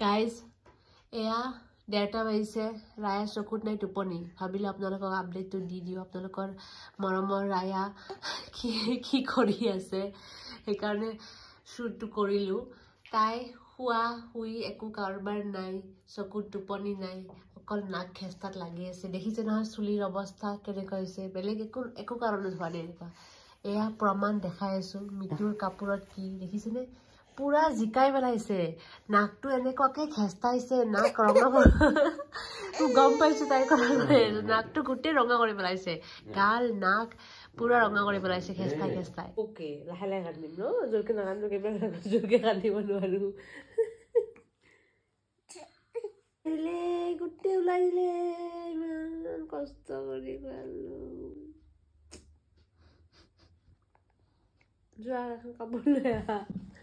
guys এয়া ডেৰটা বাজিছে ৰায়া চকুত নাই টোপনি ভাবিলোঁ আপোনালোকক আপডেটটো দি দিওঁ আপোনালোকৰ মৰমৰ ৰায়া কি কি কৰি আছে সেইকাৰণে শ্বুটটো কৰিলোঁ তাই শোৱা শুই একো কাৰোবাৰ নাই চকুত টোপনি নাই অকল নাক খেচতাত লাগি আছে দেখিছে নহয় চুলিৰ অৱস্থা কেনেকুৱা হৈছে বেলেগ একো একো কাৰণত হোৱা নাই এনেকুৱা এয়া প্ৰমাণ দেখাই আছোঁ মৃত্যুৰ কাপোৰত কি দেখিছেনে পুৰা জিকাই পেলাইছে নাকটো এনেকুৱাকৈ খেচটাইছে নাক ৰঙা মই গম পাইছোঁ তাই নাকটো গোটেই ৰঙা কৰি পেলাইছে গাল নাক পুৰা ৰঙা কৰি পেলাইছে খেচটাই খেচটাই অ'কে লাহে লাহে কান্দিম ন জোৰকে নাকান্দো কেতিয়াবা জোৰকে কান্দিব নোৱাৰো গোটেই ওলাই দিলে ইমান কষ্ট কৰি পালো যোৱা কাপোৰ লৈ আহা